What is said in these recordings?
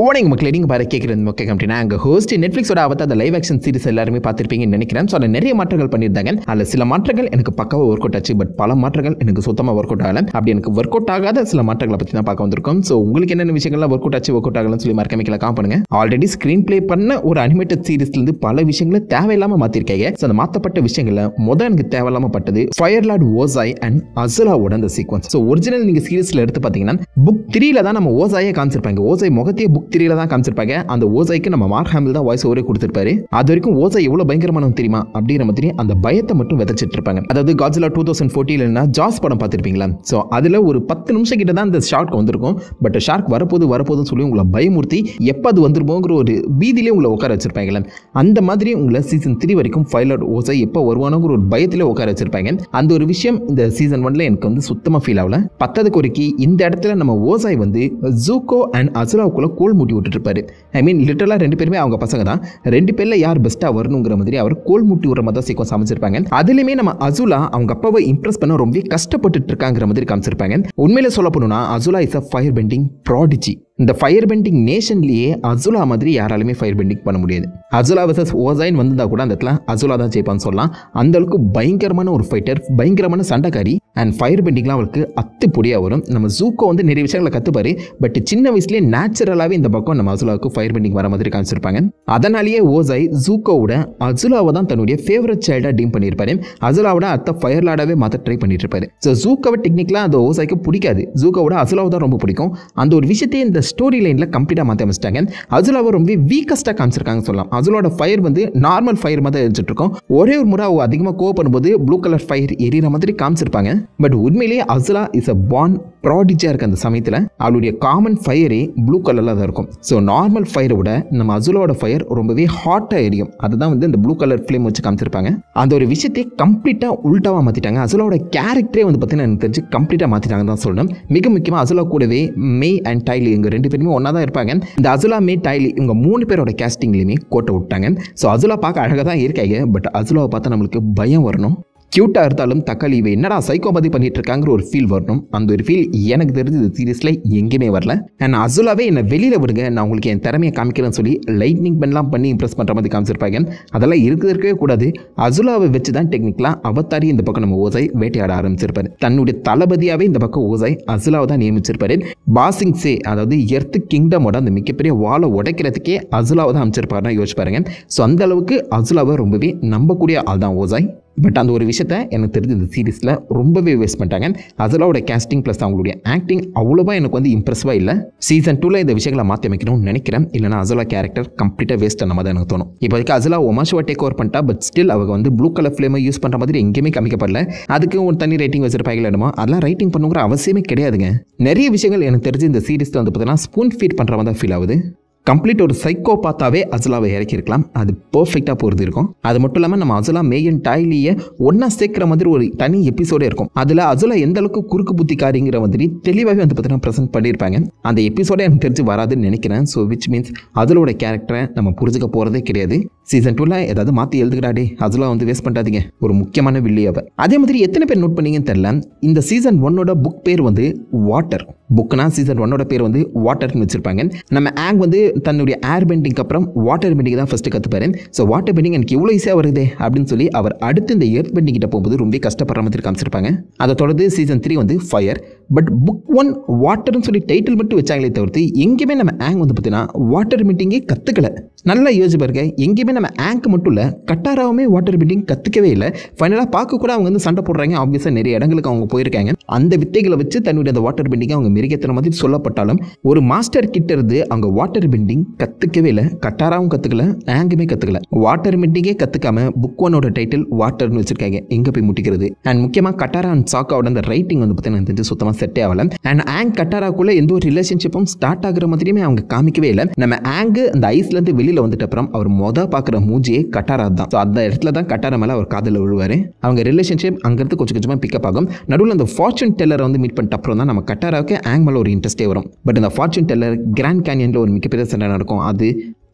owning மக்களே நீங்கள் பாரு கேட்குறது முக்கிய கம்பெனி அங்கே ஹோஸ்ட் நெட்ஃப்ளிக்ஸோட அவத்த அந்த லைவ் ஆக்ஷன் சீரிஸ் எல்லாருமே பார்த்துருப்பீங்கன்னு நினைக்கிறேன் ஸோ நிறைய மாற்றங்கள் பண்ணியிருந்தாங்க அதில் சில மாற்றங்கள் எனக்கு பக்கவாக ஒர்க் அவுட் ஆச்சு பட் பல மாற்றங்கள் எனக்கு சுத்தமாக ஒர்க் அவுட் ஆகலை அப்படி எனக்கு ஒர்க் அவுட் ஆகாத சில மாற்றங்களை பற்றி தான் பார்க்க வந்திருக்கோம் ஸோ உங்களுக்கு என்னென்ன விஷயங்கள்லாம் ஒர்க் அவுட் ஆச்சு ஒர்க் அவுட் ஆகலன்னு சொல்லி மறக்காம காம் பண்ணுங்க ஆல்ரெடி ஸ்க்ரீன் ப்ளே பண்ண ஒரு அனிமேட்டட் சீரிஸ்லேருந்து பல விஷயங்களை தேவையில்லாமல் மாற்றிருக்காங்க ஸோ அந்த மாற்றப்பட்ட விஷயங்களில் முத எனக்கு தேவையில்லாமல் பட்டது ஃபயர் லார்ட் ஓசாய் அண்ட் அசுலாவோட அந்த சீக்வன்ஸ் ஸோ ஒரிஜினல் நீங்கள் சீரிஸில் எடுத்து பார்த்தீங்கன்னா புக் த்ரீல தான் நம்ம ஓசாயே காமிச்சிருப்பாங்க ஓசாய் முகத்தையே புக் புக் த்ரீல தான் காமிச்சிருப்பாங்க அந்த ஓசைக்கு நம்ம மார்க் தான் வாய்ஸ் ஓவரே கொடுத்துருப்பாரு அது வரைக்கும் ஓசை எவ்வளோ பயங்கரமான தெரியுமா அப்படிங்கிற மாதிரி அந்த பயத்தை மட்டும் விதைச்சிட்டு இருப்பாங்க அதாவது காஜிலா டூ தௌசண்ட் ஃபோர்ட்டின்லன்னா ஜாஸ் படம் பார்த்துருப்பீங்களா ஸோ அதில் ஒரு பத்து நிமிஷம் கிட்ட தான் அந்த ஷார்க் வந்திருக்கும் பட் ஷார்க் வரப்போது வரப்போதுன்னு சொல்லி உங்களை பயமூர்த்தி எப்போ அது வந்துருப்போங்கிற ஒரு வீதியிலே உங்களை உட்கார வச்சிருப்பாங்களே அந்த மாதிரி உங்களை சீசன் த்ரீ வரைக்கும் ஃபைலர் ஓசை எப்போ வருவானோங்கிற ஒரு பயத்திலே உட்கார வச்சிருப்பாங்க அந்த ஒரு விஷயம் இந்த சீசன் ஒன்ல எனக்கு வந்து சுத்தமாக ஃபீல் ஆகல பத்தது குறைக்கு இந்த இடத்துல நம்ம ஓசாய் வந்து ஜூக்கோ அண்ட் அசுராவுக்குள்ள கோல் கோல் மூட்டி விட்டுட்டு ஐ மீன் லிட்டரலா ரெண்டு பேருமே அவங்க பசங்க தான் ரெண்டு பேர்ல யார் பெஸ்ட்டா வரணுங்கிற மாதிரி அவர் கோல் மூட்டி விடுற மாதிரி தான் சீக்கிரம் சமைச்சிருப்பாங்க அதுலயுமே நம்ம அசுலா அவங்க அப்பாவை இம்ப்ரெஸ் பண்ண ரொம்ப கஷ்டப்பட்டுட்டு இருக்காங்கிற மாதிரி காமிச்சிருப்பாங்க உண்மையில சொல்ல போனோம்னா Azula is a fire bending prodigy இந்த ஃபயர் பெண்டிங் நேஷன்லேயே அசுலா மாதிரி யாராலுமே ஃபயர் பெண்டிங் பண்ண முடியாது அசுலா வர்சஸ் ஓசைன் வந்திருந்தா கூட அந்த இடத்துல அசுலா தான் ஜெயிப்பான்னு சொல்லலாம் அந்த அளவுக்கு பயங்கரமான ஒரு ஃபைட்டர் பயங்கரமான சண்டைக்காரி அண்ட் ஃபயர் பெண்டிங்லாம் அவளுக்கு பொடியாக வரும் நம்ம ஜூக்கோ வந்து நிறைய விஷயங்களை கற்றுப்பாரு பட் சின்ன வயசுலேயே நேச்சுரலாகவே இந்த பக்கம் நம்ம அசுலாவுக்கு ஃபயர் பெண்டிங் வர மாதிரி காமிச்சிருப்பாங்க அதனாலேயே ஓசாய் ஜூக்கோவோட அசுலாவை தான் தன்னுடைய ஃபேவரட் சைல்டாக டீம் பண்ணியிருப்பாரு அசுலாவோட அத்தை ஃபயர் லாடாவே மாற்ற ட்ரை பண்ணிட்டு இருப்பாரு ஸோ ஜூக்கோவை டெக்னிக்கலாக அந்த ஓசாய்க்கு பிடிக்காது ஜூக்கோவோட அசுலாவை தான் ரொம்ப பிடிக்கும் அந்த ஒரு விஷயத்தையே இந்த ஸ்டோரி லைனில் கம்ப்ளீட்டாக மாற்றி அமைச்சிட்டாங்க அவர் ரொம்ப வீக்கஸ்ட்டாக காமிச்சிருக்காங்க சொல்லலாம் அசுலோட ஃபயர் வந்து நார்மல் ஃபயர் மாதிரி எரிச்சிட்டு இருக்கும் ஒரே ஒரு முறை அவங்க அதிகமாக கோவ பண்ணும்போது ப்ளூ கலர் ஃபயர் எரியிற மாதிரி காமிச்சிருப்பாங்க பட் உண்மையிலேயே அசுலா இஸ் அ பான் ப்ராடிஜாக இருக்க அந்த சமயத்தில் அவளுடைய காமன் ஃபயரே ப்ளூ கலரில் தான் இருக்கும் ஸோ நார்மல் ஃபயரை விட நம்ம அசுலோட ஃபயர் ரொம்பவே ஹாட்டாக எரியும் அதுதான் வந்து இந்த ப்ளூ கலர் ஃப்ளேம் வச்சு காமிச்சிருப்பாங்க அந்த ஒரு விஷயத்தை கம்ப்ளீட்டாக உள்டாவாக மாற்றிட்டாங்க அசுலோட கேரக்டரே வந்து பார்த்தீங்கன்னா எனக்கு தெரிஞ்சு கம்ப்ளீட்டாக மாற்றிட்டாங்க தான் சொல்லணும் மிக முக்கியமாக அசுலா கூடவே மே அண்ட் டைலிங்கிற ரெண்டு பேருமே ஒன்றா தான் இருப்பாங்க இந்த அசுலா மே டைலி இவங்க மூணு பேரோட கேஸ்டிங்லேயுமே கோட்டை விட்டாங்க ஸோ அசுலா பார்க்க அழகாக தான் இருக்காங்க பட் அசுலாவை பார்த்தா நம்மளுக்கு பயம் வரணும் க்யூட்டாக இருந்தாலும் தக்காளி இவை என்னடா சைக்கோபதி பண்ணிட்டு இருக்காங்கிற ஒரு ஃபீல் வரணும் அந்த ஒரு ஃபீல் எனக்கு தெரிஞ்சு இந்த சீரீஸில் எங்கேயுமே வரல அண்ட் அசுலாவே என்னை வெளியில் விடுங்க நான் உங்களுக்கு என் திறமையை காமிக்கிறேன்னு சொல்லி லைட்னிங் பென்லாம் பண்ணி இம்ப்ரெஸ் பண்ணுற மாதிரி காமிச்சிருப்பாங்க அதெல்லாம் இருக்கிறதுக்கே கூடாது அசுலாவை வச்சு தான் டெக்னிக்கலாக அவத்தாரி இந்த பக்கம் நம்ம ஓசாய் வேட்டையாட ஆரம்பிச்சிருப்பாரு தன்னுடைய தளபதியாகவே இந்த பக்கம் ஓசாய் அசுலாவை தான் நியமிச்சிருப்பாரு பாசிங் சே அதாவது எர்த்து கிங்டமோட அந்த மிகப்பெரிய வாழை உடைக்கிறதுக்கே அசுலாவை தான் அமைச்சிருப்பாருன்னா யோசிச்சு பாருங்க ஸோ அந்த அளவுக்கு அசுலாவை ரொம்பவே நம்பக்கூடிய ஆள் தான் ஓசாய் பட் அந்த ஒரு விஷயத்த எனக்கு தெரிஞ்சு இந்த சீரீஸில் ரொம்பவே வேஸ்ட் பண்ணிட்டாங்க அதெல்லாவோட கேஸ்டிங் ப்ளஸ் அவங்களுடைய ஆக்டிங் அவ்வளோவா எனக்கு வந்து இம்ப்ரெஸ்வாக இல்லை சீசன் டூவில் இந்த விஷயங்களை மாற்றி அமைக்கணும்னு நினைக்கிறேன் இல்லைனா அசலா கேரக்டர் கம்ப்ளீட்டாக வேஸ்ட் பண்ண மாதிரி எனக்கு தோணும் இப்போதைக்கு அசலா ஒமாஷுவா டேக் ஓவர் பண்ணிட்டா பட் ஸ்டில் அவங்க வந்து ப்ளூ கலர் ஃப்ளேமை யூஸ் பண்ணுற மாதிரி எங்கேயுமே கமிக்கப்படல அதுக்கு ஒரு தனி ரைட்டிங் வச்சிருப்பாங்க இடமா அதெல்லாம் ரைட்டிங் பண்ணுங்கிற அவசியமே கிடையாதுங்க நிறைய விஷயங்கள் எனக்கு தெரிஞ்சு இந்த சீரீஸில் வந்து பார்த்தீங்கன்னா ஸ்பூன் ஃபீட் பண்ணுற மாதிரி ஃபீல் ஆகுது கம்ப்ளீட் ஒரு சைக்கோ பார்த்தாவே அசலாவை இறக்கியிருக்கலாம் அது பர்ஃபெக்டாக போகிறது இருக்கும் அது மட்டும் இல்லாமல் நம்ம அசலா மேயன் டாய்லியை ஒன்றா சேர்க்குற மாதிரி ஒரு தனி எபிசோடே இருக்கும் அதில் அசலா எந்த அளவுக்கு குறுக்கு புத்திக்காரிங்கிற மாதிரி தெளிவாகவே வந்து பார்த்தீங்கன்னா ப்ரெசென்ட் பண்ணியிருப்பாங்க அந்த எபிசோடே எனக்கு தெரிஞ்சு வராதுன்னு நினைக்கிறேன் ஸோ விச் மீன்ஸ் அதுலோட கேரக்டரை நம்ம புரிஞ்சுக்க போகிறதே கிடையாது சீசன் டூவில் ஏதாவது மாற்றி எழுதுகிறாடே அதெல்லாம் வந்து வேஸ்ட் பண்ணாதீங்க ஒரு முக்கியமான வில்லியவை அதே மாதிரி எத்தனை பேர் நோட் பண்ணீங்கன்னு தெரில இந்த சீசன் ஒன்னோட புக் பேர் வந்து வாட்டர் புக்னா சீசன் ஒன்னோட பேர் வந்து வாட்டர்னு வச்சுருப்பாங்க நம்ம ஆங் வந்து தன்னுடைய ஏர் பெண்டிங் அப்புறம் வாட்டர் பெண்டிங் தான் ஃபஸ்ட்டு கற்றுப்பாரு ஸோ வாட்டர் பெண்டிங் எனக்கு இவ்வளோ ஈஸியாக வருது அப்படின்னு சொல்லி அவர் அடுத்து இந்த பெண்டிங் கிட்ட போகும்போது ரொம்ப கஷ்டப்படுற மாதிரி காமிச்சிருப்பாங்க அதை தொடர்ந்து சீசன் த்ரீ வந்து ஃபயர் பட் புக் ஒன் வாட்டர்னு சொல்லி டைட்டில் மட்டும் வச்சாங்களே தவிர்த்து எங்கேயுமே நம்ம ஆங் வந்து பார்த்தீங்கன்னா வாட்டர் மீட்டிங்கே கற்றுக்கல நல்லா யோசிச்சு பாருங்க எங்கேயுமே நம்ம ஆங்க் மட்டும் இல்லை கட்டாராவுமே வாட்டர் மீட்டிங் கற்றுக்கவே இல்லை ஃபைனலாக பார்க்க கூட அவங்க வந்து சண்டை போடுறாங்க ஆப்வியஸாக நிறைய இடங்களுக்கு அவங்க போயிருக்காங்க அந்த வித்தைகளை வச்சு தன்னுடைய அந்த வாட்டர் பெண்டிங்கை அவங்க மிருகத்தின மாதிரி சொல்லப்பட்டாலும் ஒரு மாஸ்டர் கிட்ட இருந்து அவங்க வாட்டர் பெண்டிங் கற்றுக்கவே இல்லை கட்டாராவும் கற்றுக்கல ஆங்குமே கற்றுக்கல வாட்டர் பெண்டிங்கே கற்றுக்காம புக் ஒனோட டைட்டில் வாட்டர்னு வச்சுருக்காங்க எங்கே போய் முட்டிக்கிறது அண்ட் முக்கியமாக கட்டாரா அண்ட் சாக்காவோட அந்த ரைட்டிங் வந்து பார்த்தீங்கன்னா தெரிஞ்சு சுத்தமாக செட் ஆகல அண்ட் ஆங் கட்டாராக்குள்ள எந்த ஒரு ரிலேஷன்ஷிப்பும் ஸ்டார்ட் ஆகுற மாதிரியுமே அவங்க காமிக்கவே இல்லை நம்ம ஆங்கு அந்த ஐஸ்ல இருந்து வெளியில வந்துட்ட அப்புறம் அவர் மொத பாக்குற மூஜியே கட்டாரா தான் அந்த இடத்துல தான் கட்டார மேல அவர் காதல விழுவாரு அவங்க ரிலேஷன்ஷிப் அங்கிருந்து கொஞ்சம் கொஞ்சமா பிக்கப் ஆகும் நடுவில் அந்த ஃபார்ச்சூன் டெல்லரை வந்து மீட் பண்ணிட்ட அப்புறம் தான் நம்ம கட்டாராவுக்கு ஆங் மேல ஒரு இன்ட்ரெஸ்டே வரும் பட் அந்த ஃபார்ச்சூன் டெல்லர் கிராண்ட் கேனியன்ல ஒரு மிகப்பெரிய சண்டை நடக்கும் அது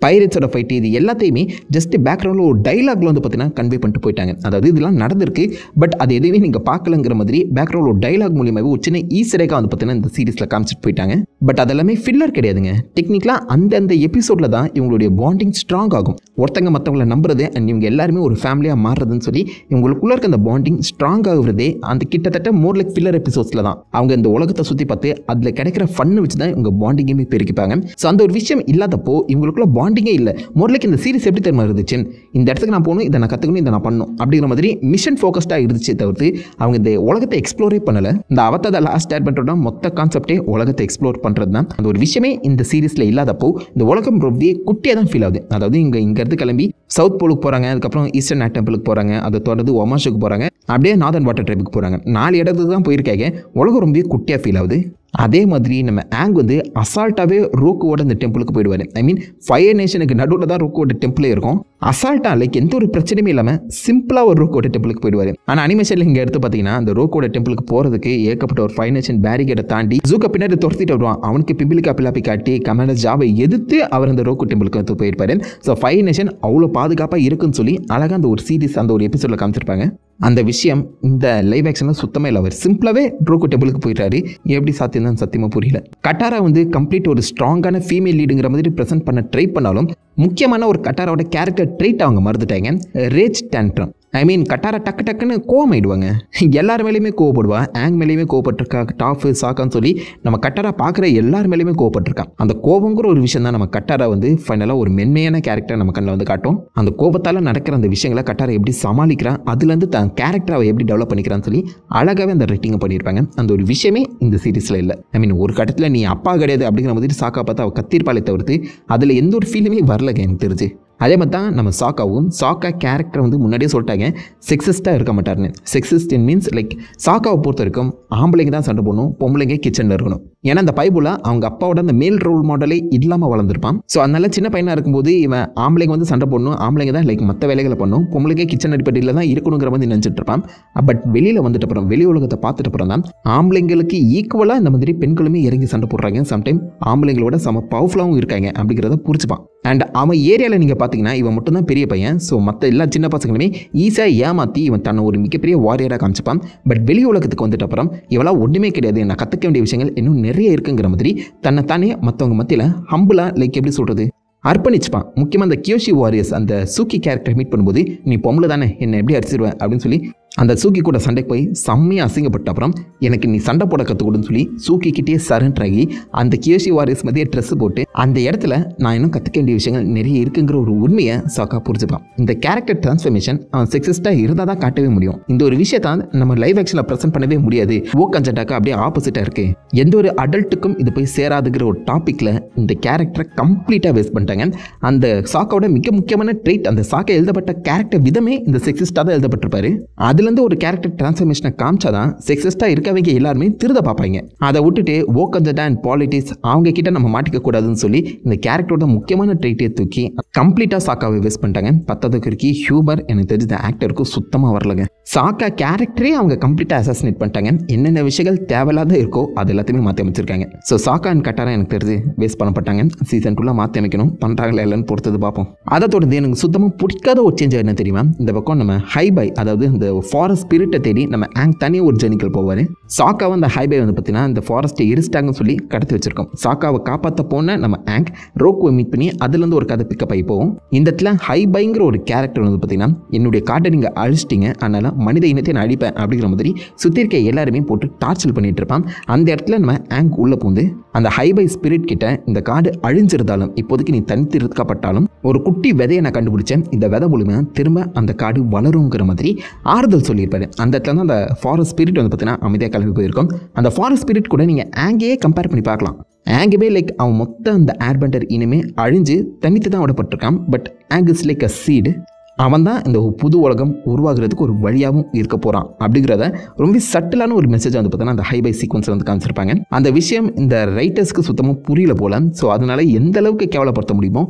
பைரட்ஸோட ஃபைட்டு இது எல்லாத்தையுமே ஜஸ்ட் பேக்ரவுண்டில் ஒரு டைலாகில் வந்து பார்த்தீங்கன்னா கன்வே பண்ணிட்டு போயிட்டாங்க அதாவது இதெல்லாம் நடந்திருக்கு பட் அது எதுவுமே நீங்கள் பார்க்கலங்கிற மாதிரி பேக்ரவுண்டில் ஒரு டைலாக் மூலியமாகவே ஒரு சின்ன ஈஸரேக்காக வந்து பார்த்தீங்கன்னா இந்த சீரீஸில் காமிச்சிட்டு போயிட்டாங்க பட் அதெல்லாமே ஃபில்லர் கிடையாதுங்க டெக்னிக்கலாக அந்தந்த எபிசோடில் தான் இவங்களுடைய பாண்டிங் ஸ்ட்ராங் ஆகும் ஒருத்தங்க மற்றவங்கள நம்புறது அண்ட் இவங்க எல்லாருமே ஒரு ஃபேமிலியாக மாறுறதுன்னு சொல்லி இவங்களுக்குள்ள இருக்க அந்த பாண்டிங் ஸ்ட்ராங் ஆகுறதே அந்த கிட்டத்தட்ட மோர் லைக் ஃபில்லர் எபிசோட்ஸில் தான் அவங்க இந்த உலகத்தை சுற்றி பார்த்து அதில் கிடைக்கிற ஃபன்னு வச்சு தான் இவங்க பாண்டிங்குமே பெருக்கிப்பாங்க ஸோ அந்த ஒரு விஷயம் இல்லாதப்போ இவங்களுக்குள்ள பாண்டிங்கே இல்லை மோர் லைக் இந்த சீரிஸ் எப்படி தெரியுமா இருந்துச்சு இந்த இடத்துக்கு நான் போகணும் இதை நான் கற்றுக்கணும் இதை நான் பண்ணணும் அப்படிங்கிற மாதிரி மிஷன் ஃபோக்கஸ்டாக இருந்துச்சு தவிர்த்து அவங்க இந்த உலகத்தை எக்ஸ்ப்ளோரே பண்ணலை இந்த அவத்தை லாஸ்ட் ஸ்டார்ட் பண்ணுறோம்னா மொத்த கான்செப்டே உலகத்தை எக்ஸ்ப்ளோர் பண்ணுறது தான் அந்த ஒரு விஷயமே இந்த சீரீஸில் இல்லாதப்போ இந்த உலகம் ரொம்பவே குட்டியாக தான் ஃபீல் ஆகுது அதாவது இங்கே இங்கேருந்து கிளம்பி சவுத் போலுக்கு போகிறாங்க அதுக்கப்புறம் ஈஸ்டர்ன் நாட் டெம்பிளுக்கு போகிறாங்க அதை தொடர்ந்து ஒமாஷுக்கு போகிறாங்க அப்படியே நார்தன் வாட்டர் ட்ரைபுக்கு போகிறாங்க நாலு இடத்துக்கு தான் போயிருக்காங்க உலகம் ரொம்பவே குட்டியாக ஃபீல் ஆகுது அதே மாதிரி நம்ம ஆங் வந்து அசால்ட்டாகவே ரோக்குவோட இந்த டெம்பிளுக்கு போயிடுவார் ஐ மீன் ஃபயர் நேஷனுக்கு நடுவில் தான் ரோக்குவோட டெம்பிளே இருக்கும் அசால்ட்டாக லைக் எந்த ஒரு பிரச்சனையும் இல்லாமல் சிம்பிளாக ஒரு ரோக்கோட டெம்பிளுக்கு போயிடுவார் ஆனால் அனிமேஷனில் இங்கே எடுத்து பார்த்தீங்கன்னா அந்த ரோக்கோட டெம்பிளுக்கு போகிறதுக்கு ஏகப்பட்ட ஒரு ஃபைனான்ஷியல் பேரிகேட்டை தாண்டி ஜூக்க பின்னாடி துரத்திட்டு வருவான் அவனுக்கு பிபிலிக்கா பிலாப்பி காட்டி கமாண்டர் ஜாவை எதிர்த்து அவர் அந்த ரோக்கோ டெம்பிளுக்கு எடுத்து போயிருப்பாரு ஸோ ஃபைனேஷன் நேஷன் அவ்வளோ பாதுகாப்பாக இருக்குன்னு சொல்லி அழகாக அந்த ஒரு சீரிஸ் அந்த ஒரு எபிசோடில் காமிச்சிருப்பாங்க அந்த விஷயம் இந்த லைவ் ஆக்ஷனில் சுத்தமே இல்லை அவர் சிம்பிளாகவே ரோக்கோ டெம்பிளுக்கு போயிட்டாரு எப்படி சாத்தியம் தான் சத்தியமாக புரியல கட்டாரா வந்து கம்ப்ளீட் ஒரு ஸ்ட்ராங்கான ஃபீமேல் லீடுங்கிற மாதிரி ப்ரெசென்ட் பண்ண ட்ரை பண்ணாலும் முக்கியமான ஒரு கட்டாரோட கேரக்டர் ட்ரீட் அவங்க மறந்துட்டாங்க ரேஜ் டேண்ட்ரம் ஐ மீன் கட்டாரை டக்கு டக்குன்னு கோவமாயிடுவாங்க ஆயிடுவாங்க எல்லார் மேலேயுமே கோவப்படுவா ஆங் மேலேயுமே கோவப்பட்டிருக்கா டாஃபு சாக்கான்னு சொல்லி நம்ம கட்டாரா பார்க்குற எல்லார் மேலேயுமே கோவப்பட்டிருக்கான் அந்த கோபங்கிற ஒரு விஷயம் தான் நம்ம கட்டாரா வந்து ஃபைனலாக ஒரு மென்மையான கேரக்டர் நம்ம கண்ணில் வந்து காட்டும் அந்த கோபத்தால் நடக்கிற அந்த விஷயங்களை கட்டாரை எப்படி சமாளிக்கிறான் அதுலேருந்து தன் கேரக்டரை எப்படி டெவலப் பண்ணிக்கிறான்னு சொல்லி அழகாகவே அந்த ரைட்டிங்கை பண்ணியிருப்பாங்க அந்த ஒரு விஷயமே இந்த சீரீஸில் இல்லை ஐ மீன் ஒரு கட்டத்தில் நீ அப்பா கிடையாது அப்படிங்கிற மாதிரி சாக்கா பார்த்து அவள் கத்திருப்பாளே தவிர்த்து அதில் எந்த ஒரு ஃபீலுமே வரலங்க எனக்கு தெரிஞ்சு அதே மாதிரி தான் நம்ம சாக்காவும் சாக்கா கேரக்டர் வந்து முன்னாடியே சொல்லிட்டாங்க செக்ஸிஸ்டாக இருக்க மாட்டார்னு செக்ஸிஸ்ட் மீன்ஸ் லைக் சாக்காவை பொறுத்த வரைக்கும் ஆம்பளைங்க தான் சண்டை போடணும் பொம்பளைங்க கிச்சனில் இருக்கணும் ஏன்னா அந்த பைபுல அவங்க அப்பாவோட அந்த மேல் ரோல் மாடலே இல்லாமல் வளர்ந்துருப்பான் ஸோ அதனால சின்ன பையனாக இருக்கும்போது இவன் ஆம்பளைங்க வந்து சண்டை போடணும் ஆம்பளைங்க தான் லைக் மற்ற வேலைகளை பண்ணும் பொம்பளைக்கே கிச்சன் அடிப்படையில் தான் இருக்கணுங்கிற மாதிரி நினச்சிட்டு இருப்பான் பட் வெளியில் வந்துட்டு அப்புறம் வெளி உலகத்தை பார்த்துட்டு அப்புறம் தான் ஆம்பளைங்களுக்கு ஈக்குவலாக இந்த மாதிரி பெண்களுமே இறங்கி சண்டை போடுறாங்க சம்டைம் ஆம்பளைங்களோட சம பவர்ஃபுல்லாகவும் இருக்காங்க அப்படிங்கிறத புரிச்சுப்பான் அண்ட் அவன் ஏரியாவில் நீங்கள் பார்த்தீங்கன்னா இவன் மட்டும்தான் பெரிய பையன் ஸோ மற்ற எல்லா சின்ன பசங்களுமே ஈஸியாக ஏமாற்றி இவன் தன்னை ஒரு மிகப்பெரிய வாரியராக காமிச்சிப்பான் பட் வெளி உலகத்துக்கு வந்துட்டு அப்புறம் இவெல்லாம் ஒன்றுமே கிடையாது நான் கற்றுக்க வேண்டிய விஷயங்கள் இன்னும் நிறைய இருக்குங்கிற மாதிரி தன்னை தானே மற்றவங்க மத்தியில் ஹம்புலாக லைக் எப்படி சொல்கிறது அர்ப்பணிச்சுப்பான் முக்கியமாக அந்த கியோஷி வாரியர்ஸ் அந்த சூக்கி கேரக்டர் மீட் பண்ணும்போது நீ பொம்பளை தானே என்னை எப்படி அடிச்சிருவேன் அப்படின்னு சொல்லி அந்த சூக்கி கூட சண்டைக்கு போய் செம்மையாக அசிங்கப்பட்ட அப்புறம் எனக்கு நீ சண்டை போட கற்றுக்கொடுன்னு சொல்லி சூக்கிக்கிட்டே சரண்டர் ஆகி அந்த கியோஷி வாரியர்ஸ் மதிய ட்ரெஸ் போட்டு அந்த இடத்துல நான் இன்னும் கற்றுக்க வேண்டிய விஷயங்கள் நிறைய இருக்குங்கிற ஒரு உண்மையை சாக்கா புரிஞ்சுப்பான் இந்த கேரக்டர் டிரான்ஸ்ஃபர்மேஷன் அவன் சக்ஸஸ்டாக இருந்தால் தான் காட்டவே முடியும் இந்த ஒரு விஷயத்தான் நம்ம லைவ் ஆக்ஷனில் ப்ரெசென்ட் பண்ணவே முடியாது ஓ கஞ்சண்டாக்கா அப்படியே ஆப்போசிட்டாக இருக்கு எந்த ஒரு அடல்ட்டுக்கும் இது போய் சேராதுங்கிற ஒரு டாப்பிக்கில் இந்த கேரக்டரை கம்ப்ளீட்டாக வேஸ்ட் பண்ணிட்டாங்க அந்த சாக்காவோட மிக முக்கியமான ட்ரெயிட் அந்த சாக்கை எழுதப்பட்ட கேரக்டர் விதமே இந்த செக்ஸிஸ்டாக தான் எழுதப்பட்டிருப்பாரு அது அதுலேருந்து ஒரு கேரக்டர் டிரான்ஸ்ஃபர்மேஷனை தான் சக்ஸஸ்டாக இருக்கவங்க எல்லாருமே திருத பார்ப்பாங்க அதை விட்டுட்டு ஓக் அந்த அண்ட் பாலிட்டிக்ஸ் அவங்க கிட்ட நம்ம மாட்டிக்க கூடாதுன்னு சொல்லி இந்த கேரக்டரோட முக்கியமான ட்ரீட்டை தூக்கி கம்ப்ளீட்டாக சாக்காவை வேஸ்ட் பண்ணிட்டாங்க பத்தாவது இருக்கி ஹியூமர் எனக்கு தெரிஞ்ச ஆக்டருக்கும் சுத்தமாக வரலங்க சாக்கா கேரக்டரே அவங்க கம்ப்ளீட்டாக அசாசினேட் பண்ணிட்டாங்க என்னென்ன விஷயங்கள் தேவையில்லாத இருக்கோ அது எல்லாத்தையுமே மாற்றி அமைச்சிருக்காங்க ஸோ சாக்கா அண்ட் கட்டாரா எனக்கு தெரிஞ்சு வேஸ்ட் பண்ணப்பட்டாங்க சீசன் டூலாம் மாற்றி அமைக்கணும் பண்ணுறாங்களா இல்லைன்னு பொறுத்தது பார்ப்போம் அதை தொடர்ந்து எனக்கு சுத்தமாக பிடிக்காத ஒரு சேஞ்ச் என்ன தெரியுமா இந்த பக்கம் நம்ம ஹை பை அதாவது இந்த ஃபாரஸ்ட் ஸ்பிரிட்டை தேடி நம்ம ஆங் தனியாக ஒரு ஜெர்னிக்கல் போவார் சாக்காவை அந்த ஹைவே வந்து பார்த்தீங்கன்னா அந்த ஃபாரஸ்ட்டை எரிச்சிட்டாங்கன்னு சொல்லி கடத்தி வச்சிருக்கோம் சாக்காவை காப்பாற்ற போன நம்ம ஆங்க் ரோக்குவை மீட் பண்ணி அதுலேருந்து ஒரு கதை பிக்கப் ஆகி போவோம் இந்த இடத்துல ஹைபைங்கிற ஒரு கேரக்டர் வந்து பார்த்தீங்கன்னா என்னுடைய காட்டை நீங்கள் அழிச்சிட்டிங்க அதனால் மனித இனத்தை நான் அழிப்பேன் அப்படிங்கிற மாதிரி சுற்றி இருக்க எல்லாருமே போட்டு டார்ச்சல் பண்ணிட்டு இருப்பான் அந்த இடத்துல நம்ம ஆங்க் உள்ளே போந்து அந்த ஹைபை ஸ்பிரிட் கிட்ட இந்த காடு அழிஞ்சிருந்தாலும் இப்போதைக்கு நீ இருக்கப்பட்டாலும் ஒரு குட்டி விதையை நான் கண்டுபிடிச்சேன் இந்த விதை மூலிமா திரும்ப அந்த காடு வளருங்கிற மாதிரி ஆறுதல் ஆங்கிள் சொல்லியிருப்பாரு அந்த இடத்துல தான் அந்த ஃபாரஸ்ட் ஸ்பிரிட் வந்து பார்த்தீங்கன்னா அமைதியாக கிளம்பி போயிருக்கும் அந்த ஃபாரஸ்ட் ஸ்பிரிட் கூட நீங்கள் ஆங்கேயே கம்பேர் பண்ணி பார்க்கலாம் ஆங்கவே லைக் அவன் மொத்த அந்த ஏர்பெண்டர் இனிமே அழிஞ்சு தனித்து தான் விடப்பட்டிருக்கான் but Aang is like a seed அவன் தான் இந்த புது உலகம் உருவாகிறதுக்கு ஒரு வழியாகவும் இருக்க போகிறான் அப்படிங்கிறத ரொம்ப சட்டிலான ஒரு மெசேஜ் வந்து பார்த்தீங்கன்னா அந்த ஹைபை சீக்வன்ஸில் வந்து காமிச்சிருப்பாங்க அந்த விஷயம் இந்த ரைட்டர்ஸ்க்கு சுத்தமாக புரியல போல ஸோ அதனால் எந்த அளவுக்கு கேவலப்படுத்த முடியுமோ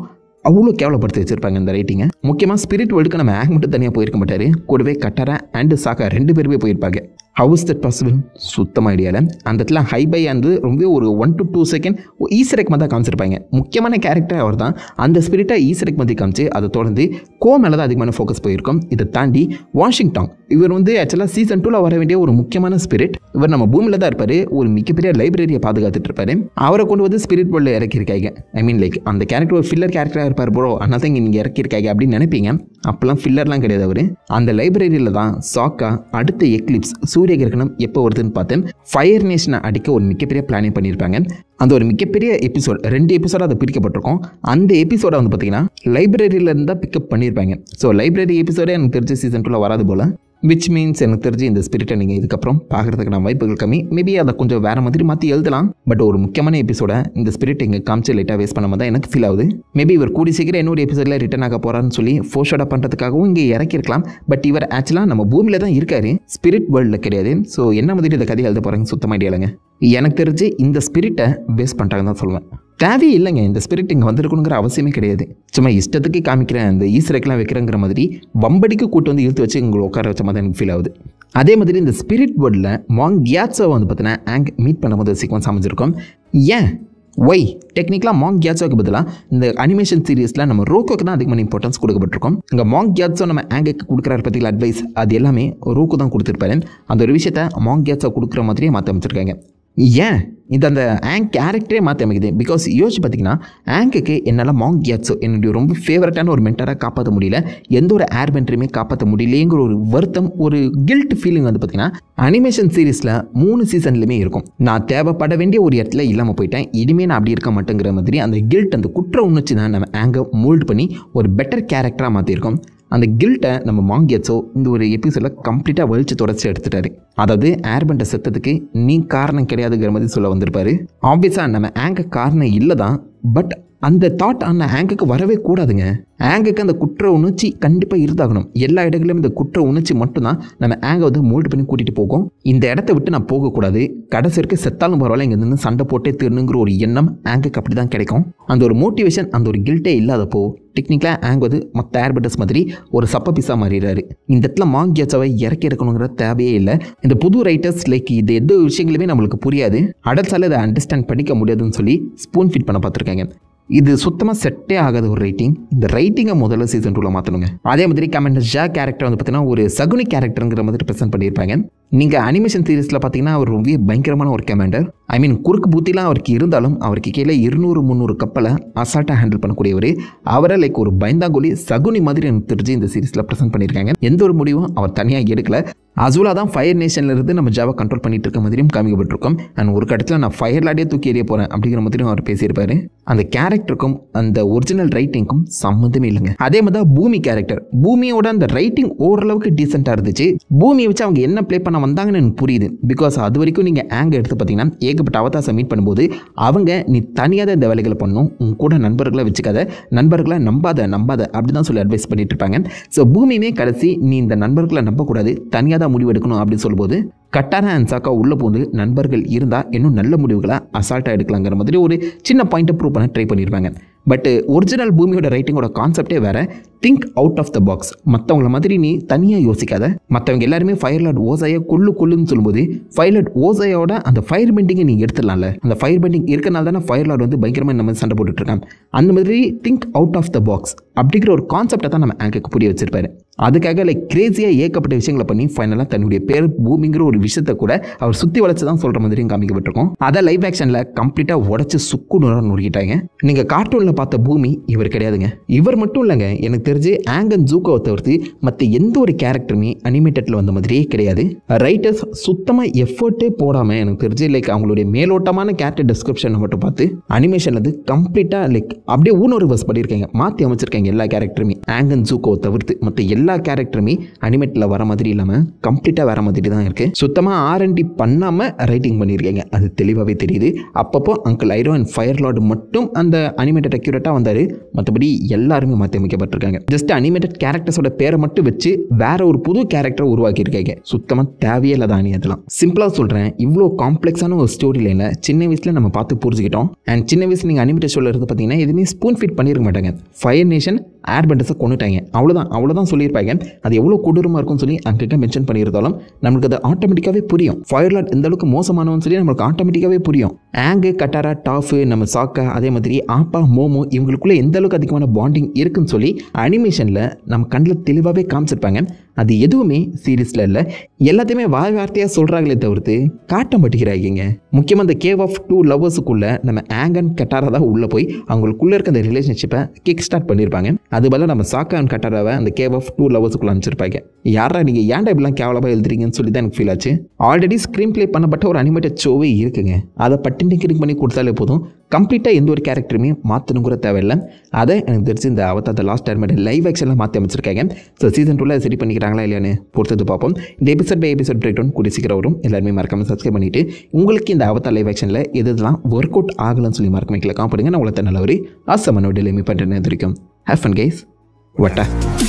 அவ்வளோ கேவலப்படுத்தி வச்சிருப்பாங்க இந்த ரைட்டிங்கை முக்கியமாக ஸ்பிரிட் வேர்ல்டுக்கு நம்ம ஆக் மட்டும் தனியாக போயிருக்க மாட்டார் கூடவே கட்டரா அண்டு சாக்கா ரெண்டு பேருமே போயிருப்பாங்க ஹவுஸ் தட் பாசிபிள் சுத்தமாக ஐடியாவில் அந்த இடத்துல ஹை பை வந்து ரொம்ப ஒரு one to two second easter egg மாதிரி தான் காமிச்சிருப்பாங்க முக்கியமான கேரக்டர் அவர் தான் அந்த ஸ்பிரிட்டை ஈஸ்டரேக் மாதிரி காமிச்சு அதை தொடர்ந்து கோ மேலே தான் அதிகமான ஃபோக்கஸ் போயிருக்கோம் இதை தாண்டி வாஷிங்டாங் இவர் வந்து ஆக்சுவலாக சீசன் டூவில் வர வேண்டிய ஒரு முக்கியமான ஸ்பிரிட் இவர் நம்ம பூமியில் தான் இருப்பார் ஒரு மிகப்பெரிய லைப்ரரியை பாதுகாத்துட்டு இருப்பார் அவரை கொண்டு வந்து ஸ்பிரிட் வேர்ல்டில் இறக்கியிருக்காங்க ஐ மீன் லைக் அந்த கேரக்டர் ஒரு ஃபில்லர் கேரக்டர் ஃபில்லராக இருப்பார் ப்ரோ தான் இங்கே நீங்கள் இறக்கியிருக்காங்க அப்படின்னு நினைப்பீங்க அப்போலாம் ஃபில்லர்லாம் கிடையாது அவர் அந்த லைப்ரரியில் தான் சாக்கா அடுத்த எக்லிப்ஸ் சூரிய கிரகணம் எப்போ வருதுன்னு பார்த்து ஃபயர் நேஷனை அடிக்க ஒரு மிகப்பெரிய பிளானிங் பண்ணியிருப்பாங்க அந்த ஒரு மிகப்பெரிய எபிசோட் ரெண்டு எபிசோடாக அதை பிரிக்கப்பட்டிருக்கும் அந்த எபிசோடை வந்து பார்த்தீங்கன்னா லைப்ரரியிலேருந்து தான் பிக்கப் பண்ணியிருப்பாங்க ஸோ லைப்ரரி எபிசோடே எனக்கு தெரிஞ்ச சீசன் டூவில் வராது போல் விச் மீன்ஸ் எனக்கு தெரிஞ்சு இந்த ஸ்பிரிட்டை நீங்கள் இதுக்கப்புறம் நான் வாய்ப்புகள் கம்மி மேபி அதை கொஞ்சம் வேறு மாதிரி மாற்றி எழுதலாம் பட் ஒரு முக்கியமான எபிசோட இந்த ஸ்பிரிட் இங்கே காமிச்சு லைட்டாக வேஸ்ட் பண்ணாமல் தான் எனக்கு ஃபீல் ஆகுது மேபி இவர் கூடி சீக்கிரம் என்னோட எபிசோடில் ரிட்டன் ஆக போகிறான்னு சொல்லி ஃபோஷோட பண்ணுறதுக்காகவும் இங்கே இறக்கிருக்கலாம் பட் இவர் ஆக்சுவலாக நம்ம பூமியில் தான் இருக்கார் ஸ்பிரிட் வேர்ல்டில் கிடையாது ஸோ என்ன மாதிரி இந்த கதை எழுத போகிறாங்க சுத்தமாக இல்லைங்க எனக்கு தெரிஞ்சு இந்த ஸ்பிரிட்டை வேஸ்ட் பண்ணுறாங்க தான் சொல்லுவேன் தேவையே இல்லைங்க இந்த ஸ்பிரிட் இங்கே வந்திருக்கணுங்கிற அவசியமே கிடையாது சும்மா இஷ்டத்துக்கு காமிக்கிற இந்த ஈஸ்டருக்கெலாம் வைக்கிறேங்கிற மாதிரி வம்படிக்கு கூட்டு வந்து இழுத்து வச்சு எங்களை உட்கார வச்ச மாதிரி எனக்கு ஃபீல் ஆகுது அதே மாதிரி இந்த ஸ்பிரிட் வேர்டில் மாங் கியாட்ஸோவை வந்து பார்த்தீங்கன்னா ஆங் மீட் பண்ணும்போது சீக்வன்ஸ் அமைஞ்சிருக்கும் ஏன் ஒய் டெக்னிக்கலாக மாங் கியாட்ஸோக்கு பதிலாக இந்த அனிமேஷன் சீரீஸில் நம்ம ரோக்கோக்கு தான் அதிகமான இம்பார்ட்டன்ஸ் கொடுக்கப்பட்டிருக்கோம் இங்கே மாங் கியாட்ஸோ நம்ம ஆங்குக்கு கொடுக்குறாரு பற்றியில் அட்வைஸ் அது எல்லாமே ரோக்கு தான் கொடுத்துருப்பாரு அந்த ஒரு விஷயத்த மாங் கியாட்ஸோ கொடுக்குற மாதிரியே மாற்றி அமைச்சிருக்காங்க ஏன் இது அந்த ஆங்க் கேரக்டரே மாற்றி அமைக்குது பிகாஸ் யோசிச்சு பார்த்தீங்கன்னா ஆங்குக்கு என்னால் மாங் கியாட்ஸோ என்னுடைய ரொம்ப ஃபேவரட்டான ஒரு மென்டராக காப்பாற்ற முடியல எந்த ஒரு ஏர் மென்டரையுமே காப்பாற்ற முடியலேங்கிற ஒரு வருத்தம் ஒரு கில்ட் ஃபீலிங் வந்து பார்த்தீங்கன்னா அனிமேஷன் சீரீஸில் மூணு சீசன்லையுமே இருக்கும் நான் தேவைப்பட வேண்டிய ஒரு இடத்துல இல்லாமல் போயிட்டேன் இனிமேல் நான் அப்படி இருக்க மாட்டேங்கிற மாதிரி அந்த கில்ட் அந்த குற்ற உணர்ச்சி தான் நம்ம ஆங்கை மோல்டு பண்ணி ஒரு பெட்டர் கேரக்டராக மாற்றிருக்கோம் அந்த கில்ட்டை நம்ம மாங்கியச்சோ இந்த ஒரு எபிசோடில் கம்ப்ளீட்டாக வலிச்சு தொடச்சி எடுத்துட்டாரு அதாவது ஏர்பண்டை செத்ததுக்கு நீ காரணம் கிடையாதுங்கிற மாதிரி சொல்ல வந்திருப்பாரு ஆப்வியஸாக நம்ம ஆங்க காரணம் இல்லை தான் பட் அந்த தாட் அந்த ஆங்குக்கு வரவே கூடாதுங்க ஆங்குக்கு அந்த குற்ற உணர்ச்சி கண்டிப்பாக இருந்தாகணும் எல்லா இடங்களிலும் இந்த குற்ற உணர்ச்சி மட்டும்தான் நம்ம ஆங்கை வந்து மோல்டு பண்ணி கூட்டிகிட்டு போகும் இந்த இடத்த விட்டு நான் போகக்கூடாது கடைசி செத்தாலும் பரவாயில்ல இங்கே இருந்து சண்டை போட்டே தீரணுங்கிற ஒரு எண்ணம் ஆங்குக்கு அப்படி தான் கிடைக்கும் அந்த ஒரு மோட்டிவேஷன் அந்த ஒரு கில்ட்டே இல்லாதப்போ டெக்னிக்கலாக ஆங் வந்து மற்ற ஏர்பட்டஸ் மாதிரி ஒரு சப்ப பிசா மாறிடுறாரு இந்த இடத்துல மாங்கியாச்சாவை இறக்கி இருக்கணுங்கிற தேவையே இல்லை இந்த புது ரைட்டர்ஸ் லைக் இது எந்த விஷயங்களுமே நம்மளுக்கு புரியாது அடல்ஸால் இதை அண்டர்ஸ்டாண்ட் பண்ணிக்க முடியாதுன்னு சொல்லி ஸ்பூன் ஃபிட் பண்ண பார்த்துருக்காங்க இது சுத்தமாக செட்டே ஆகாது ஒரு ரைட்டிங் இந்த ரைட்டிங்கை முதல்ல சீசன் டூவில் மாற்றணுங்க அதே மாதிரி கமெண்ட் ஜா கேரக்டர் வந்து பார்த்தீங்கன்னா ஒரு சகுனி கேரக்டருங்கிற மாதிரி ப்ரெசென்ட் பண்ணியிருப்பாங்க நீங்கள் அனிமேஷன் சீரீஸில் பார்த்தீங்கன்னா அவர் ரொம்ப பயங்கரமான ஒரு கமாண்டர் ஐ மீன் குறுக்கு பூத்திலாம் அவருக்கு இருந்தாலும் அவருக்கு கீழே இருநூறு முந்நூறு கப்பலை அசால்ட்டாக ஹேண்டில் பண்ணக்கூடியவர் அவரை லைக் ஒரு பயந்தாங்கொலி சகுனி மாதிரி எனக்கு தெரிஞ்சு இந்த சீரீஸில் ப்ரெசென்ட் பண்ணியிருக்காங்க எந்த ஒரு முடிவும் அவர் தனியாக எடுக்கல அசுவலாக தான் ஃபயர் நேஷன்லேருந்து நம்ம ஜாவை கண்ட்ரோல் பண்ணிட்டு இருக்க மாதிரியும் காமிக்கப்பட்டிருக்கோம் அண்ட் ஒரு கட்டத்தில் நான் ஃபயர் லாடியே தூக்கி எறிய போகிறேன் அப்படிங்கிற மாதிரியும் அவர் பேசியிருப்பாரு அந்த கேரக்டருக்கும் அந்த ஒரிஜினல் ரைட்டிங்க்கும் சம்மந்தமே இல்லைங்க அதே மாதிரி தான் பூமி கேரக்டர் பூமியோட அந்த ரைட்டிங் ஓரளவுக்கு டீசெண்டாக இருந்துச்சு பூமியை வச்சு அவங்க என்ன ப்ளே பண்ண காரணம் வந்தாங்கன்னு எனக்கு புரியுது பிகாஸ் அது வரைக்கும் நீங்கள் ஆங்கை எடுத்து பார்த்தீங்கன்னா ஏகப்பட்ட அவதாசம் மீட் பண்ணும்போது அவங்க நீ தனியாக தான் இந்த வேலைகளை பண்ணணும் உன் கூட நண்பர்களை வச்சுக்காத நண்பர்களை நம்பாத நம்பாத அப்படி தான் சொல்லி அட்வைஸ் பண்ணிட்டு இருப்பாங்க ஸோ பூமியுமே கடைசி நீ இந்த நண்பர்களை நம்பக்கூடாது தனியாக தான் முடிவு எடுக்கணும் அப்படின்னு சொல்லும்போது கட்டார அண்ட் சாக்கா உள்ளே போந்து நண்பர்கள் இருந்தால் இன்னும் நல்ல முடிவுகளை அசால்ட்டாக எடுக்கலாங்கிற மாதிரி ஒரு சின்ன பாயிண்ட்டை ப்ரூவ் பண்ண ட்ரை பண்ணியிருப்பாங்க பட்டு ஒரிஜினல் uh, பூமியோட ரைட்டிங்கோட கான்செப்டே வேறு think out of the box மற்றவங்கள மாதிரி நீ தனியாக யோசிக்காத மற்றவங்க எல்லாருமே ஃபயர்லாட் ஓசாயை கொள்ளு கொள்ளுன்னு சொல்லும்போது லாட் ஓசையோட அந்த ஃபயர் பெண்டிங்கை நீ எடுத்துடலாம்ல அந்த ஃபயர் பெண்டிங் இருக்கனால தானே லாட் வந்து பயங்கரமாக நம்ம சண்டை போட்டுட்ருக்கான் அந்த மாதிரி think out of the box அப்படிங்கிற ஒரு கான்செப்டை தான் நம்ம ஆங்கருக்கு புரிய வச்சிருப்பாரு அதுக்காக லைக் கிரேசியாக ஏகப்பட்ட விஷயங்களை பண்ணி ஃபைனலாக தன்னுடைய பேர் பூமிங்கிற ஒரு விஷயத்த கூட அவர் சுற்றி வளைச்சு தான் சொல்கிற மாதிரியும் காமிக்கப்பட்டிருக்கோம் அதை லைவ் ஆக்ஷனில் கம்ப்ளீட்டாக உடச்சி சுக்கு நுரம் நொறுக்கிட்டாங்க நீங்கள் கார்ட்டூனில் பார்த்த பூமி இவர் கிடையாதுங்க இவர் மட்டும் இல்லைங்க எனக்கு தெரிஞ்சு ஆங்கன் ஜூக்கோவை தவிர்த்து மற்ற எந்த ஒரு கேரக்டருமே அனிமேட்டடில் வந்த மாதிரியே கிடையாது ரைட்டர்ஸ் சுத்தமாக எஃபர்ட்டே போடாமல் எனக்கு தெரிஞ்சு லைக் அவங்களுடைய மேலோட்டமான கேரக்டர் டிஸ்கிரிப்ஷனை மட்டும் பார்த்து அனிமேஷன் வந்து கம்ப்ளீட்டாக லைக் அப்படியே ஊனோரிவர்ஸ் பண்ணியிருக்காங்க மாற்றி அமைச்சிருக்காங்க எல்லா கேரக்டருமே ஆங்கன் ஜூக்கோவை தவிர்த்து மற்ற எல்லா எல்லா கேரக்டருமே அனிமேட்டில் வர மாதிரி இல்லாமல் கம்ப்ளீட்டாக வர மாதிரி தான் இருக்குது சுத்தமாக ஆர்என்டி பண்ணாமல் ரைட்டிங் பண்ணியிருக்கீங்க அது தெளிவாகவே தெரியுது அப்பப்போ uncle Iroh and fire lord மட்டும் அந்த அனிமேட்டட் அக்யூரேட்டாக வந்தார் மற்றபடி எல்லாருமே அமைக்கப்பட்டிருக்காங்க ஜஸ்ட் அனிமேட்டட் கேரக்டர்ஸோட பேரை மட்டும் வச்சு வேற ஒரு புது கேரக்டரை உருவாக்கியிருக்காங்க சுத்தமாக தேவையில்லை தானே அதெல்லாம் சிம்பிளாக சொல்கிறேன் இவ்வளோ காம்ப்ளெக்ஸான ஒரு ஸ்டோரி லைனில் சின்ன வயசில் நம்ம பார்த்து புரிஞ்சுக்கிட்டோம் அண்ட் சின்ன வயசு நீங்கள் அனிமேட்டட் ஷோவில் இருந்து பார்த்தீங்கன்னா எதுவுமே ஸ்பூன் ஃபிட் பண்ணியிருக்க மாட்டாங்க ஃபயர் நேஷன் ஆட் பண்டஸை கொண்டுட்டாங்க அவ்வளோதான் அவ்வளோதான் சொல்லியிருப்பாங்க அது எவ்வளோ கொடூரமாக இருக்கும்னு சொல்லி அங்கே மென்ஷன் பண்ணியிருந்தாலும் நம்மளுக்கு அது ஆட்டோமேட்டிக்காகவே புரியும் லாட் எந்த அளவுக்கு மோசமானவன் சொல்லி நம்மளுக்கு ஆட்டோமேட்டிக்காகவே புரியும் ஆங்கு கட்டாரா டாஃபு நம்ம சாக்கா அதே மாதிரி ஆப்பா மோமோ இவங்களுக்குள்ளே எந்த அளவுக்கு அதிகமான பாண்டிங் இருக்குன்னு சொல்லி அனிமேஷனில் நம்ம கண்ணில் தெளிவாகவே காமிச்சிருப்பாங்க அது எதுவுமே சீரியஸில் இல்லை எல்லாத்தையுமே வாய் வார்த்தையாக சொல்கிறாங்களே தவிர்த்து காட்ட மாட்டேங்கிறாங்க முக்கியமாக இந்த கேவ் ஆஃப் டூ லவ்வர்ஸுக்குள்ளே நம்ம ஆங் அண்ட் கட்டாரா தான் உள்ளே போய் அவங்களுக்குள்ளே இருக்க அந்த ரிலேஷன்ஷிப்பை கிக் ஸ்டார்ட் பண்ணியிருப்பாங்க அது பதிலாக நம்ம சாக்கா அண்ட் கட்டாராவை அந்த கேவ் ஆஃப் டூ லவ்வர்ஸுக்குள்ளே அனுப்பிச்சிருப்பாங்க யாரா நீங்கள் ஏன்டா இப்படிலாம் கேவலமாக எழுதுறீங்கன்னு சொல்லி தான் எனக்கு ஃபீல் ஆச்சு ஆல்ரெடி ஸ்க்ரீன் ப்ளே பண்ணப்பட்ட ஒரு அனிமேட்டட் ஷோவே இருக்குங்க அதை பட்டினி கிரிக் பண்ணி கொடுத்தாலே போதும் கம்ப்ளீட்டாக எந்த ஒரு கேரக்டருமே மாற்றணுங்கிற தேவையில்லை அதை எனக்கு தெரிஞ்சு இந்த அவத்த அந்த லாஸ்ட் டர்மெண்ட் லைவ் ஆக்ஷனில் மாற்றி அமைச்சிருக்காங்க ஸோ சீசன் டூவில் சரி பண்ணிக்கிறாங்களா இல்லையானு பொறுத்தது பார்ப்போம் இந்த episode by episode breakdown கூடிய சீக்கிரம் எல்லாருமே மறக்காமல் சப்ஸ்கிரைப் பண்ணிவிட்டு உங்களுக்கு இந்த அவத்த லைவ் ஆக்ஷனில் எதுலாம் ஒர்க் அவுட் ஆகலன்னு சொல்லி மறக்க கீழே காம்படுங்க நான் உங்களை நல்ல ஒரு ஆசமனோட எளிமை பண்ணுறேன்னு தெரிவிக்கும் ஹேஃப் அண்ட் கைஸ் வட்டா